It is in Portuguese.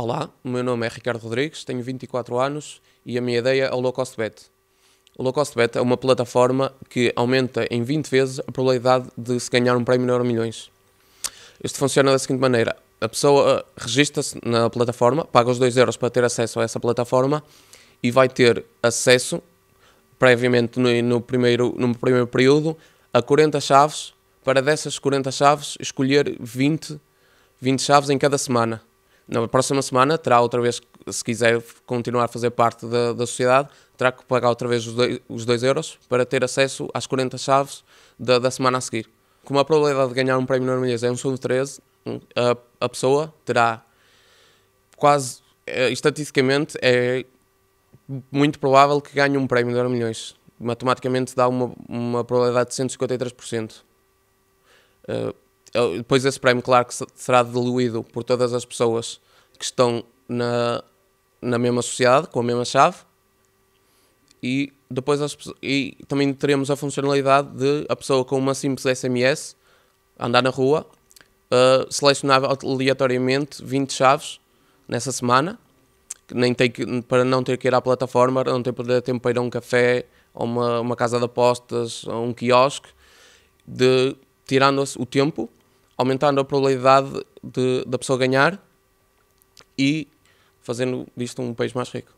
Olá, o meu nome é Ricardo Rodrigues, tenho 24 anos e a minha ideia é o Low Cost Bet. O Low Cost Bet é uma plataforma que aumenta em 20 vezes a probabilidade de se ganhar um prémio no Euro Milhões. Isto funciona da seguinte maneira: a pessoa eh, registra-se na plataforma, paga os 2 euros para ter acesso a essa plataforma e vai ter acesso, previamente no, no primeiro, no primeiro período, a 40 chaves. Para dessas 40 chaves, escolher 20, 20 chaves em cada semana na próxima semana terá outra vez, se quiser continuar a fazer parte da, da sociedade, terá que pagar outra vez os 2 os dois euros para ter acesso às 40 chaves da, da semana a seguir. Como a probabilidade de ganhar um prémio na milhões é um segundo 13, a, a pessoa terá quase, é, estatisticamente, é muito provável que ganhe um prémio de milhões. Matematicamente dá uma, uma probabilidade de 153%. Uh, depois esse prémio, claro que será diluído por todas as pessoas que estão na, na mesma sociedade, com a mesma chave, e depois as, e também teremos a funcionalidade de a pessoa com uma simples SMS andar na rua, uh, selecionar aleatoriamente 20 chaves nessa semana, nem tem que, para não ter que ir à plataforma, não ter tempo para ir a um café, a uma, uma casa de apostas, a um quiosque, de, tirando o tempo aumentando a probabilidade de, da pessoa ganhar e fazendo disto um país mais rico.